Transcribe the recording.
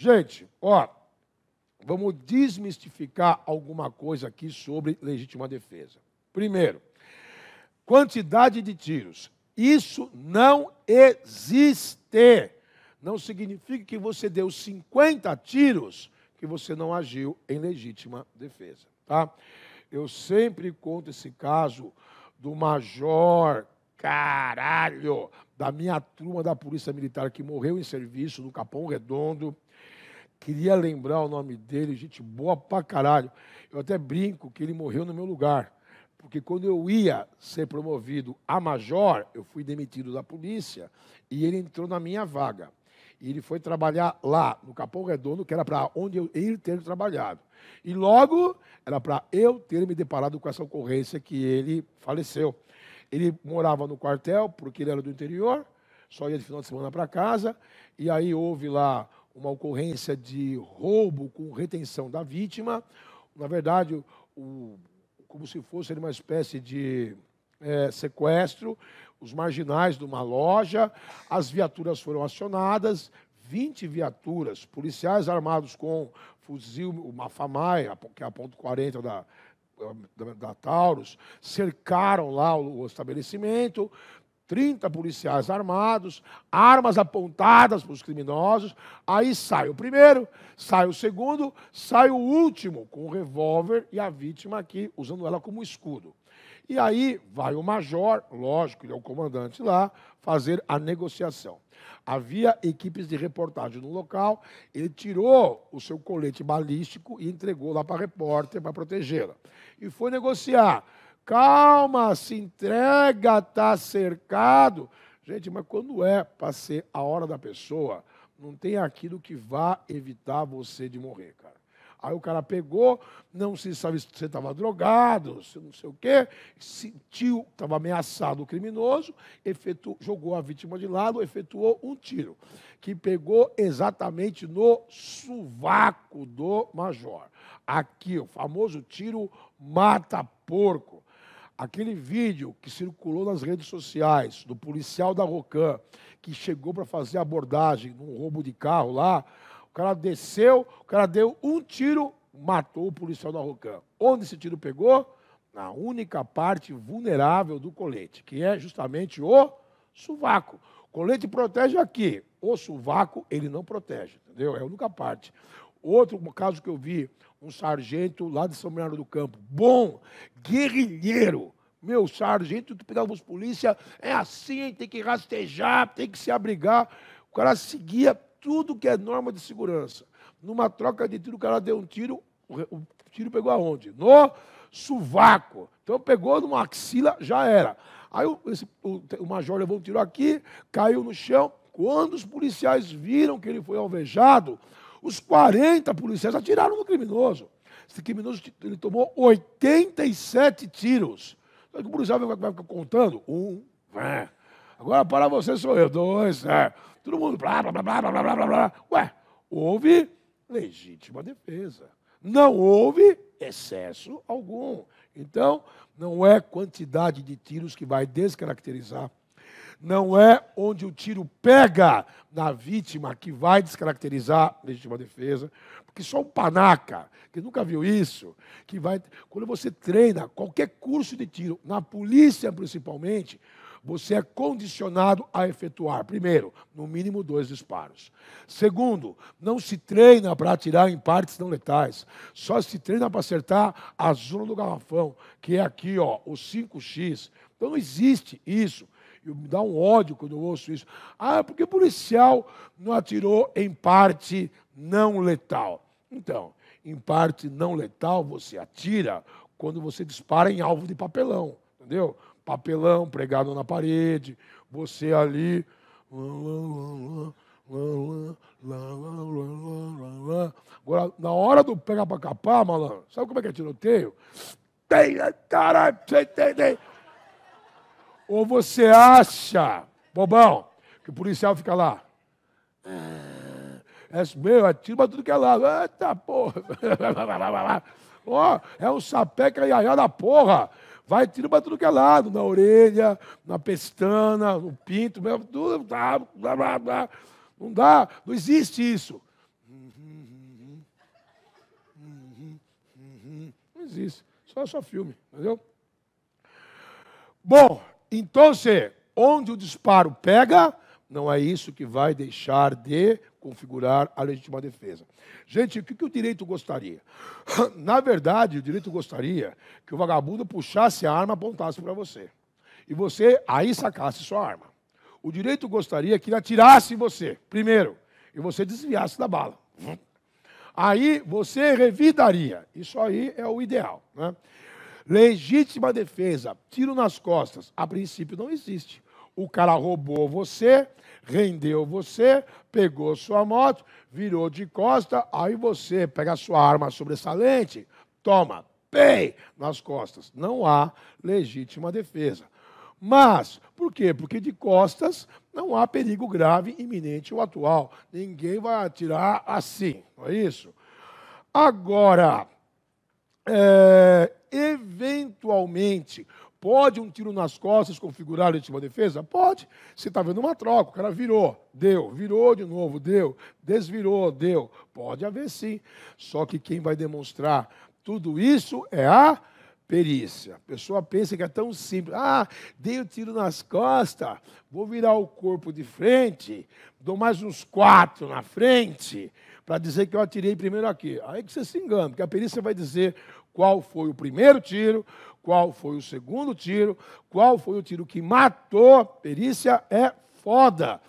Gente, ó, vamos desmistificar alguma coisa aqui sobre legítima defesa. Primeiro, quantidade de tiros. Isso não existe. Não significa que você deu 50 tiros que você não agiu em legítima defesa, tá? Eu sempre conto esse caso do major Caralho, da minha turma da Polícia Militar que morreu em serviço no Capão Redondo. Queria lembrar o nome dele, gente boa pra caralho. Eu até brinco que ele morreu no meu lugar, porque quando eu ia ser promovido a major, eu fui demitido da polícia e ele entrou na minha vaga. E ele foi trabalhar lá, no Capão Redondo, que era para onde eu, ele ter trabalhado. E logo era para eu ter me deparado com essa ocorrência que ele faleceu. Ele morava no quartel, porque ele era do interior, só ia de final de semana para casa, e aí houve lá uma ocorrência de roubo com retenção da vítima. Na verdade, o, como se fosse uma espécie de é, sequestro, os marginais de uma loja, as viaturas foram acionadas, 20 viaturas, policiais armados com fuzil, uma FAMAI, que é a ponto .40 da, da, Taurus, cercaram lá o, o estabelecimento, 30 policiais armados, armas apontadas para os criminosos. Aí sai o primeiro, sai o segundo, sai o último com o revólver e a vítima aqui usando ela como escudo. E aí vai o major, lógico, ele é o comandante lá, fazer a negociação. Havia equipes de reportagem no local, ele tirou o seu colete balístico e entregou lá para a repórter para protegê-la. E foi negociar. Calma, se entrega, está cercado. Gente, mas quando é para ser a hora da pessoa, não tem aquilo que vá evitar você de morrer, cara. Aí o cara pegou, não se sabe se você estava drogado, se não sei o quê, sentiu, estava ameaçado o criminoso, efetuou, jogou a vítima de lado, efetuou um tiro, que pegou exatamente no sovaco do major. Aqui, o famoso tiro mata-porco. Aquele vídeo que circulou nas redes sociais do policial da Rocan, que chegou para fazer abordagem num roubo de carro lá, cara desceu, o cara deu um tiro, matou o policial da Rocan. Onde esse tiro pegou? Na única parte vulnerável do colete, que é justamente o sovaco. O colete protege aqui, o sovaco ele não protege, entendeu? É a única parte. Outro caso que eu vi, um sargento lá de São Bernardo do Campo, bom, guerrilheiro, meu sargento tu pegava os polícia, é assim, tem que rastejar, tem que se abrigar. O cara seguia tudo que é norma de segurança. Numa troca de tiro, o cara deu um tiro, o tiro pegou aonde? No sovaco. Então pegou numa axila, já era. Aí o, esse, o, o major levou um tiro aqui, caiu no chão. Quando os policiais viram que ele foi alvejado, os 40 policiais atiraram no criminoso. Esse criminoso ele tomou 87 tiros. o policial vai ficar contando? Um, Agora para você sou eu. Dois, é. Todo mundo, blá, blá, blá, blá, blá, blá, blá, blá. Ué, houve legítima defesa. Não houve excesso algum. Então, não é quantidade de tiros que vai descaracterizar. Não é onde o tiro pega na vítima que vai descaracterizar a legítima defesa. Porque só um panaca, que nunca viu isso, que vai. Quando você treina qualquer curso de tiro, na polícia principalmente, você é condicionado a efetuar, primeiro, no mínimo dois disparos. Segundo, não se treina para atirar em partes não letais. Só se treina para acertar a zona do garrafão, que é aqui, ó, o 5X. Então não existe isso. Eu, me dá um ódio quando eu ouço isso. Ah, é porque policial não atirou em parte não letal. Então, em parte não letal, você atira quando você dispara em alvo de papelão, entendeu? papelão pregado na parede, você ali. Agora, na hora do pegar para capar, malandro, sabe como é que é tiroteio? Tem, caralho, você entende? Ou você acha, bobão, que o policial fica lá. É meu, atira pra tudo que é lado. Eita porra! oh, é um sapeca iaiá da porra! Vai tiro para tudo que é lado, na orelha, na pestana, no pinto, mesmo, tudo, blá, tá, blá, blá, blá. Não dá, não existe isso. Não existe, só só filme, entendeu? Bom, então, onde o disparo pega, não é isso que vai deixar de configurar a legítima defesa. Gente, o que, que o direito gostaria? Na verdade, o direito gostaria que o vagabundo puxasse a arma e apontasse para você. E você aí sacasse sua arma. O direito gostaria que ele atirasse você, primeiro, e você desviasse da bala. Aí você revidaria. Isso aí é o ideal. Né? Legítima defesa, tiro nas costas, a princípio não existe. O cara roubou você, rendeu você, pegou sua moto, virou de costa, aí você pega a sua arma sobressalente, toma, pei, nas costas. Não há legítima defesa. Mas, por quê? Porque de costas não há perigo grave, iminente ou atual. Ninguém vai atirar assim, não é isso? Agora, é, eventualmente, Pode um tiro nas costas configurar a legítima defesa? Pode. Você está vendo uma troca, o cara virou, deu, virou de novo, deu, desvirou, deu. Pode haver sim. Só que quem vai demonstrar tudo isso é a perícia. A pessoa pensa que é tão simples. Ah, dei o um tiro nas costas, vou virar o corpo de frente, dou mais uns quatro na frente para dizer que eu atirei primeiro aqui. Aí que você se engana, porque a perícia vai dizer qual foi o primeiro tiro, qual foi o segundo tiro, qual foi o tiro que matou. Perícia é foda.